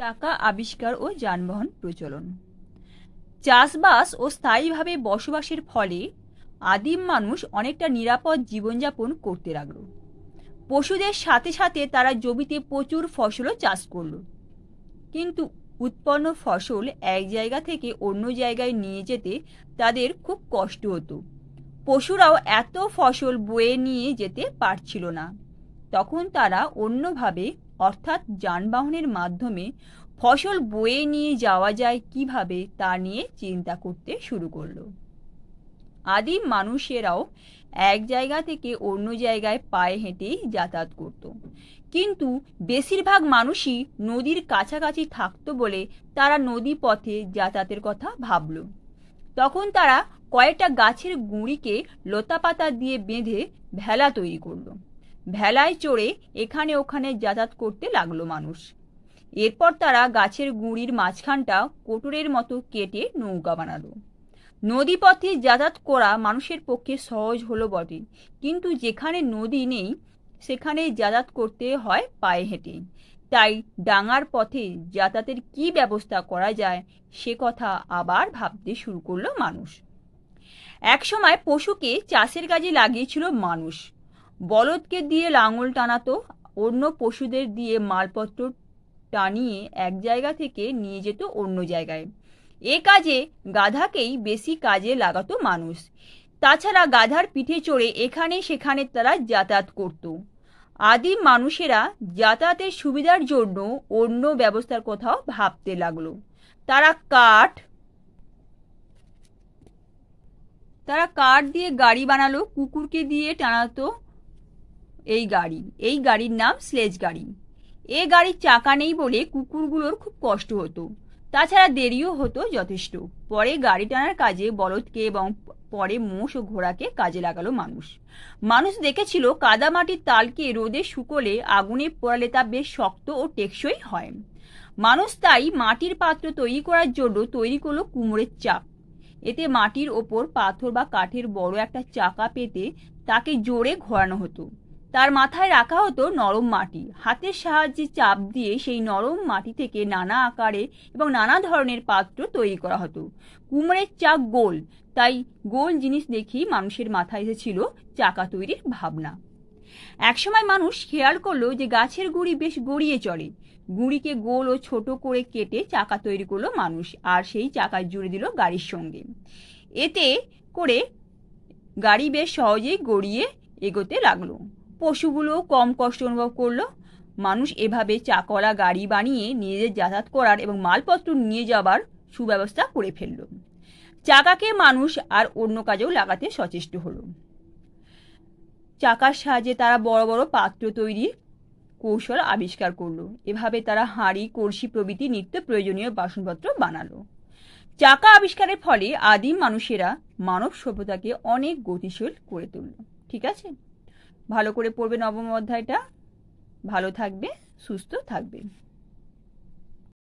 চাকা আবিষ্কার ও যানবাহন প্রচলন চাষবাস ও স্থায়ীভাবে বসবাসের ফলে আদিম মানুষ অনেকটা নিরাপদ জীবনযাপন করতে লাগল পশুদের সাথে সাথে তারা জমিতে প্রচুর ফসলও চাষ করল কিন্তু উৎপন্ন ফসল এক জায়গা থেকে অন্য জায়গায় নিয়ে যেতে তাদের খুব কষ্ট হতো পশুরাও এত ফসল বয়ে নিয়ে যেতে পারছিল না তখন তারা অন্যভাবে অর্থাৎ যানবাহনের মাধ্যমে ফসল বয়ে নিয়ে যাওয়া যায় কিভাবে তা নিয়ে চিন্তা করতে শুরু করলো আদিম মানুষেরাও এক জায়গা থেকে অন্য জায়গায় পায়ে হেঁটেই যাতায়াত করত কিন্তু বেশিরভাগ মানুষই নদীর কাছাকাছি থাকতো বলে তারা নদী পথে যাতায়াতের কথা ভাবল তখন তারা কয়েকটা গাছের গুঁড়িকে লতাপাতা দিয়ে বেঁধে ভেলা তৈরি করলো ভেলায় চড়ে এখানে ওখানে যাতায়াত করতে লাগলো মানুষ এরপর তারা গাছের গুঁড়ির মাঝখানটা কোটরের মতো কেটে নৌকা বানালো নদীপথে যাতায়াত করা মানুষের পক্ষে সহজ হলো বটে কিন্তু যেখানে নদী নেই সেখানে যাতায়াত করতে হয় পায়ে হেঁটে তাই ডাঙার পথে যাতায়াতের কি ব্যবস্থা করা যায় সে কথা আবার ভাবতে শুরু করলো মানুষ একসময় পশুকে চাষের কাজে লাগিয়েছিল মানুষ বলদকে দিয়ে লাঙল টানাতো অন্য পশুদের দিয়ে মালপত্র টানিয়ে এক জায়গা থেকে নিয়ে যেত অন্য জায়গায় এ কাজে গাধাকেই বেশি কাজে লাগাতো মানুষ তাছাড়া গাধার পিঠে চড়ে এখানে সেখানে তারা যাতায়াত করতো আদিম মানুষেরা যাতায়াতের সুবিধার জন্য অন্য ব্যবস্থার কথাও ভাবতে লাগলো তারা কাঠ তারা কাঠ দিয়ে গাড়ি বানালো কুকুরকে দিয়ে টানাতো এই গাড়ি এই গাড়ির নাম স্লেজ গাড়ি এ গাড়ির চাকা নেই বলে কুকুরগুলোর খুব কষ্ট হতো তাছাড়া দেরিও হতো যথেষ্ট পরে গাড়ি টানার কাজে বলদকে এবং পরে মোষ ও ঘোড়াকে কাজে লাগালো মানুষ মানুষ দেখেছিল কাদামাটির তালকে রোদে শুকোলে আগুনে পোড়ালে তা বেশ শক্ত ও টেকসই হয় মানুষ তাই মাটির পাত্র তৈরি করার জন্য তৈরি করলো কুমোরের চাপ এতে মাটির ওপর পাথর বা কাঠের বড় একটা চাকা পেতে তাকে জোরে ঘোরানো হতো তার মাথায় রাখা হতো নরম মাটি হাতের সাহায্যে চাপ দিয়ে সেই নরম মাটি থেকে নানা আকারে এবং নানা ধরনের পাত্র তৈরি করা হতো কুমড়ের চাক গোল তাই গোল জিনিস দেখি মানুষের মাথায় এসেছিল চাকা তৈরির ভাবনা একসময় মানুষ খেয়াল করলো যে গাছের গুড়ি বেশ গড়িয়ে চলে গুঁড়িকে গোল ও ছোট করে কেটে চাকা তৈরি করলো মানুষ আর সেই চাকায় জুড়ে দিল গাড়ির সঙ্গে এতে করে গাড়ি বেশ সহজেই গড়িয়ে এগোতে লাগলো পশুগুলোও কম কষ্ট অনুভব করলো মানুষ এভাবে চাকরা গাড়ি বানিয়ে নিজেদের যাতায়াত করার এবং মালপত্র নিয়ে যাবার সুব্যবস্থা করে ফেলল চাকাকে মানুষ আর অন্য কাজেও লাগাতে সচেষ্ট হলো চাকার সাহায্যে তারা বড় বড় পাত্র তৈরি কৌশল আবিষ্কার করলো এভাবে তারা হাঁড়ি কলসি প্রভৃতি নিত্য প্রয়োজনীয় বাসনপত্র বানালো চাকা আবিষ্কারের ফলে আদিম মানুষেরা মানব সভ্যতাকে অনেক গতিশীল করে তুলল ঠিক আছে ভালো করে পড়বে নবম অধ্যায়টা ভালো থাকবে সুস্থ থাকবে